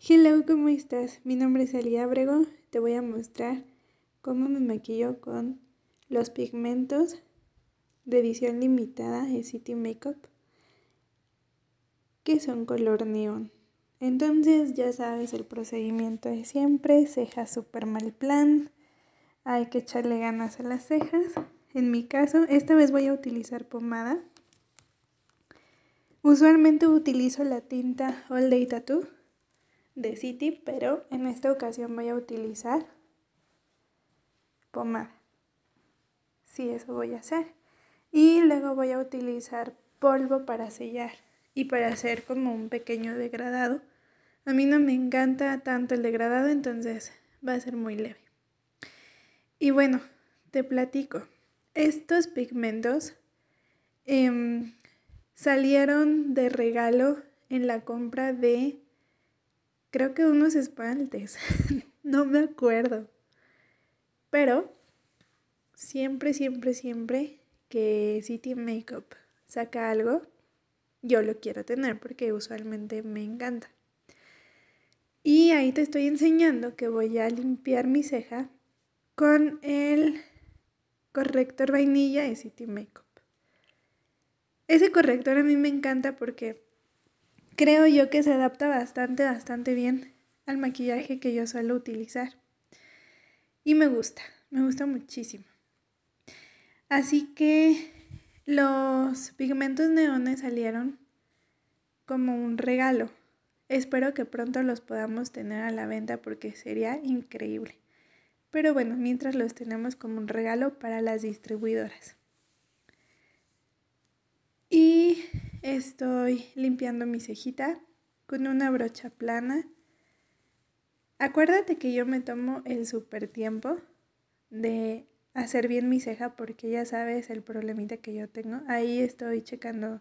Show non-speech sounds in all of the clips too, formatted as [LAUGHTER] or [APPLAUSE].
Hello, ¿cómo estás? Mi nombre es Elia Abrego. Te voy a mostrar cómo me maquillo con los pigmentos de edición limitada de City Makeup que son color neón. Entonces ya sabes el procedimiento de siempre, cejas super mal plan, hay que echarle ganas a las cejas. En mi caso, esta vez voy a utilizar pomada. Usualmente utilizo la tinta All Day Tattoo de City, pero en esta ocasión voy a utilizar pomada. Sí, eso voy a hacer. Y luego voy a utilizar polvo para sellar y para hacer como un pequeño degradado. A mí no me encanta tanto el degradado, entonces va a ser muy leve. Y bueno, te platico. Estos pigmentos em, salieron de regalo en la compra de Creo que unos espaldes, [LAUGHS] no me acuerdo. Pero siempre, siempre, siempre que City Makeup saca algo, yo lo quiero tener porque usualmente me encanta. Y ahí te estoy enseñando que voy a limpiar mi ceja con el corrector vainilla de City Makeup. Ese corrector a mí me encanta porque creo yo que se adapta bastante, bastante bien al maquillaje que yo suelo utilizar. Y me gusta, me gusta muchísimo. Así que los pigmentos neones salieron como un regalo. Espero que pronto los podamos tener a la venta porque sería increíble. Pero bueno, mientras los tenemos como un regalo para las distribuidoras. Y Estoy limpiando mi cejita con una brocha plana. Acuérdate que yo me tomo el super tiempo de hacer bien mi ceja porque ya sabes el problemita que yo tengo. Ahí estoy checando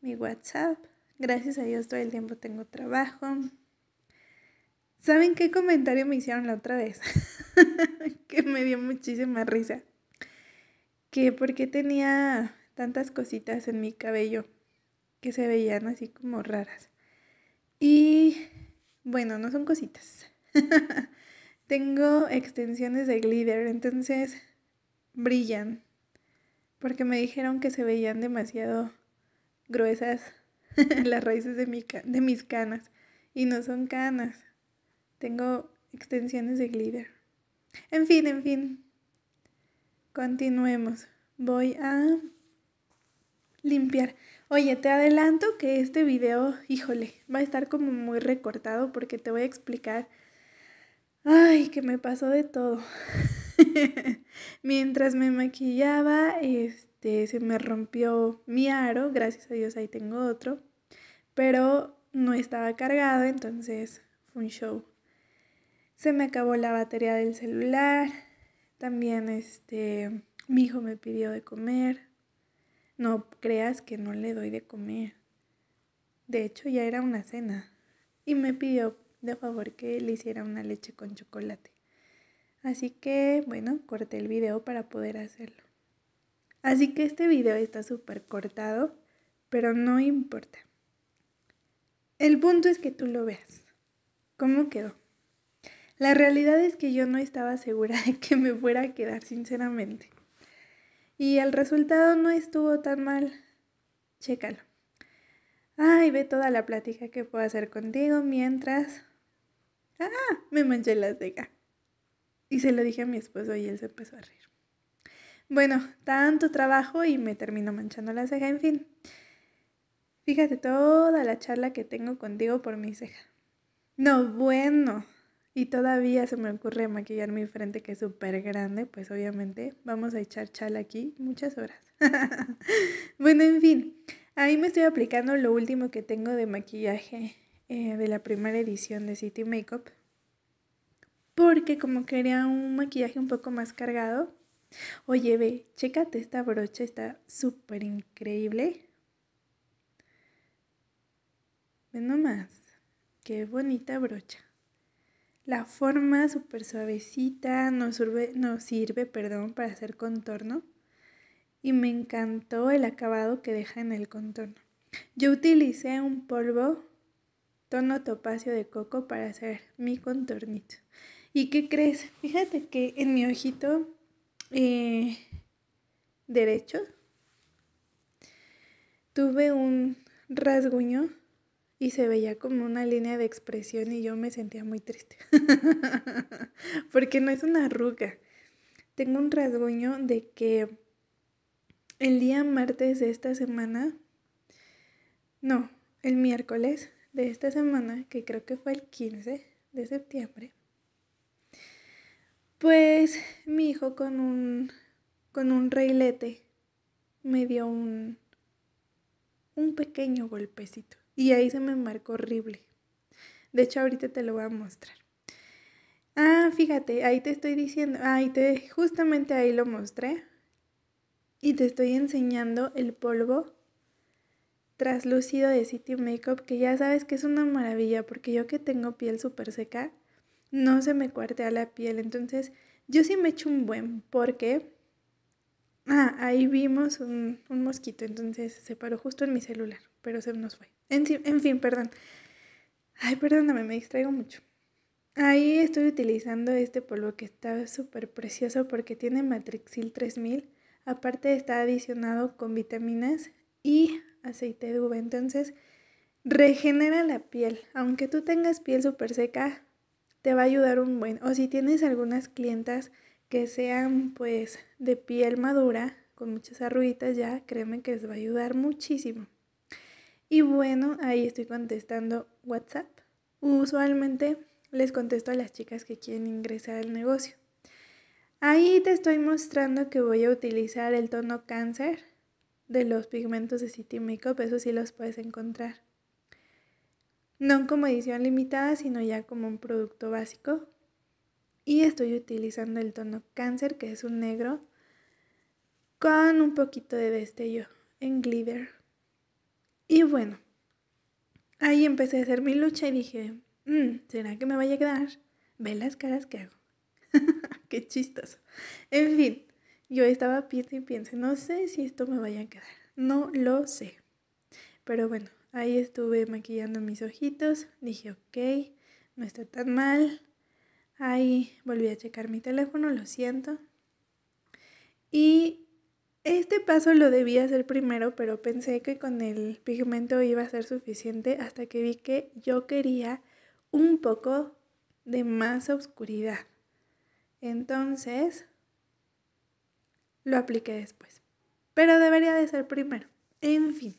mi WhatsApp. Gracias a Dios todo el tiempo tengo trabajo. ¿Saben qué comentario me hicieron la otra vez? [LAUGHS] que me dio muchísima risa. Que por qué tenía tantas cositas en mi cabello que se veían así como raras. Y bueno, no son cositas. [LAUGHS] Tengo extensiones de glitter, entonces brillan. Porque me dijeron que se veían demasiado gruesas [LAUGHS] las raíces de, de mis canas. Y no son canas. Tengo extensiones de glitter. En fin, en fin. Continuemos. Voy a limpiar. Oye, te adelanto que este video, híjole, va a estar como muy recortado porque te voy a explicar. Ay, que me pasó de todo. [LAUGHS] Mientras me maquillaba, este, se me rompió mi aro, gracias a Dios ahí tengo otro, pero no estaba cargado, entonces fue un show. Se me acabó la batería del celular, también este, mi hijo me pidió de comer, no creas que no le doy de comer. De hecho, ya era una cena. Y me pidió de favor que le hiciera una leche con chocolate. Así que, bueno, corté el video para poder hacerlo. Así que este video está súper cortado, pero no importa. El punto es que tú lo veas. ¿Cómo quedó? La realidad es que yo no estaba segura [LAUGHS] de que me fuera a quedar, sinceramente. Y el resultado no estuvo tan mal. Chécalo. Ay, ve toda la plática que puedo hacer contigo mientras... Ah, me manché la ceja. Y se lo dije a mi esposo y él se empezó a reír. Bueno, tanto trabajo y me termino manchando la ceja, en fin. Fíjate toda la charla que tengo contigo por mi ceja. No, bueno y todavía se me ocurre maquillar mi frente que es súper grande, pues obviamente vamos a echar chal aquí muchas horas. [LAUGHS] bueno, en fin, ahí me estoy aplicando lo último que tengo de maquillaje eh, de la primera edición de City Makeup. Porque como quería un maquillaje un poco más cargado, oye, ve, chécate esta brocha, está súper increíble. Ve más qué bonita brocha. La forma súper suavecita nos sirve, sirve perdón, para hacer contorno y me encantó el acabado que deja en el contorno. Yo utilicé un polvo tono topacio de coco para hacer mi contornito. ¿Y qué crees? Fíjate que en mi ojito eh, derecho tuve un rasguño y se veía como una línea de expresión y yo me sentía muy triste. [LAUGHS] Porque no es una arruga. Tengo un rasguño de que el día martes de esta semana, no, el miércoles de esta semana, que creo que fue el 15 de septiembre, pues mi hijo con un, con un reilete me dio un, un pequeño golpecito. Y ahí se me marcó horrible. De hecho, ahorita te lo voy a mostrar. Ah, fíjate, ahí te estoy diciendo, ahí te, justamente ahí lo mostré. Y te estoy enseñando el polvo traslúcido de City Makeup, que ya sabes que es una maravilla, porque yo que tengo piel súper seca, no se me cuartea la piel. Entonces, yo sí me echo un buen, porque ah, ahí vimos un, un mosquito, entonces se paró justo en mi celular pero se nos fue. En, fin, perdón. Ay, perdóname, me distraigo mucho. Ahí estoy utilizando este polvo que está súper precioso porque tiene Matrixil 3000. Aparte está adicionado con vitaminas y aceite de uva. Entonces, regenera la piel. Aunque tú tengas piel súper seca, te va a ayudar un buen. O si tienes algunas clientas que sean pues de piel madura, con muchas arruguitas ya, créeme que les va a ayudar muchísimo. Y bueno, ahí estoy contestando WhatsApp. Usualmente les contesto a las chicas que quieren ingresar al negocio. Ahí te estoy mostrando que voy a utilizar el tono cáncer de los pigmentos de City Makeup, eso sí los puedes encontrar. No como edición limitada, sino ya como un producto básico. Y estoy utilizando el tono cáncer, que es un negro, con un poquito de destello en glitter. Y bueno, ahí empecé a hacer mi lucha y dije, mm, ¿será que me vaya a quedar? Ve las caras que hago. [LAUGHS] Qué chistoso. En fin, yo estaba piensa y piensa, no sé si esto me vaya a quedar. No lo sé. Pero bueno, ahí estuve maquillando mis ojitos. Dije, ok, no está tan mal. Ahí volví a checar mi teléfono, lo siento. Y este paso lo debía hacer primero, pero pensé que con el pigmento iba a ser suficiente hasta que vi que yo quería un poco de más oscuridad. Entonces, lo apliqué después. Pero debería de ser primero. En fin,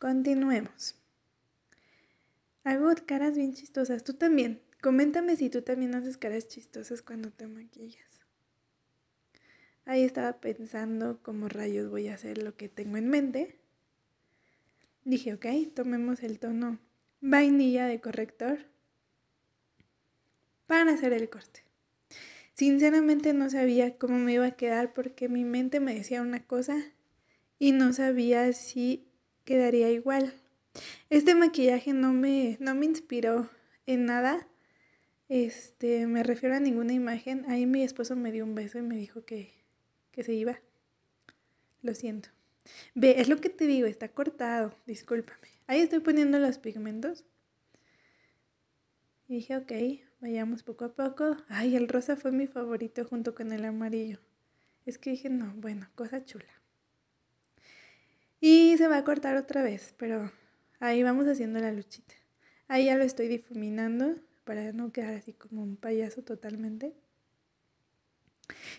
continuemos. Hago caras bien chistosas. Tú también. Coméntame si tú también haces caras chistosas cuando te maquillas. Ahí estaba pensando cómo rayos voy a hacer lo que tengo en mente. Dije, ok, tomemos el tono vainilla de corrector para hacer el corte. Sinceramente no sabía cómo me iba a quedar porque mi mente me decía una cosa y no sabía si quedaría igual. Este maquillaje no me, no me inspiró en nada. Este, me refiero a ninguna imagen. Ahí mi esposo me dio un beso y me dijo que que se iba. Lo siento. Ve, es lo que te digo, está cortado, discúlpame. Ahí estoy poniendo los pigmentos. Y dije, ok, vayamos poco a poco. Ay, el rosa fue mi favorito junto con el amarillo. Es que dije, no, bueno, cosa chula. Y se va a cortar otra vez, pero ahí vamos haciendo la luchita. Ahí ya lo estoy difuminando para no quedar así como un payaso totalmente.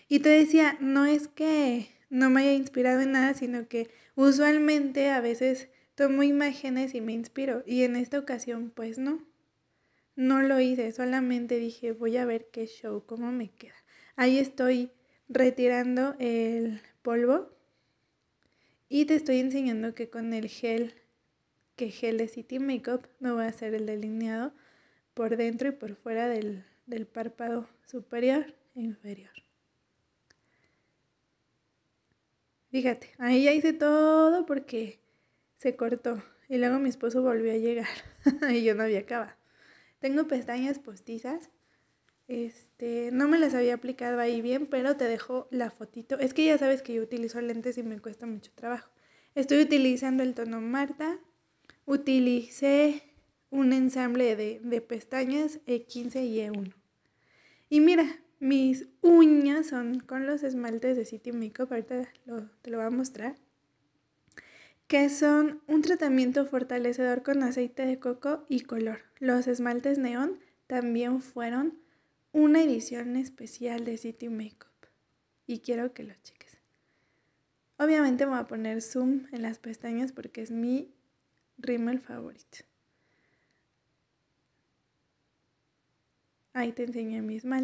Y te decía, no es que no me haya inspirado en nada, sino que usualmente a veces tomo imágenes y me inspiro. Y en esta ocasión, pues no. No lo hice, solamente dije, voy a ver qué show, cómo me queda. Ahí estoy retirando el polvo y te estoy enseñando que con el gel, que gel de City Makeup, no voy a hacer el delineado por dentro y por fuera del, del párpado superior e inferior. Fíjate, ahí ya hice todo porque se cortó. Y luego mi esposo volvió a llegar [LAUGHS] y yo no había acabado. Tengo pestañas postizas. Este, no me las había aplicado ahí bien, pero te dejo la fotito. Es que ya sabes que yo utilizo lentes y me cuesta mucho trabajo. Estoy utilizando el tono Marta. Utilicé un ensamble de, de pestañas E15 y E1. Y mira, mis uñas son con los esmaltes de City Makeup, ahorita te lo voy a mostrar. Que son un tratamiento fortalecedor con aceite de coco y color. Los esmaltes neón también fueron una edición especial de City Makeup. Y quiero que lo cheques. Obviamente me voy a poner zoom en las pestañas porque es mi rímel favorito. Ahí te enseñé mis esmalte.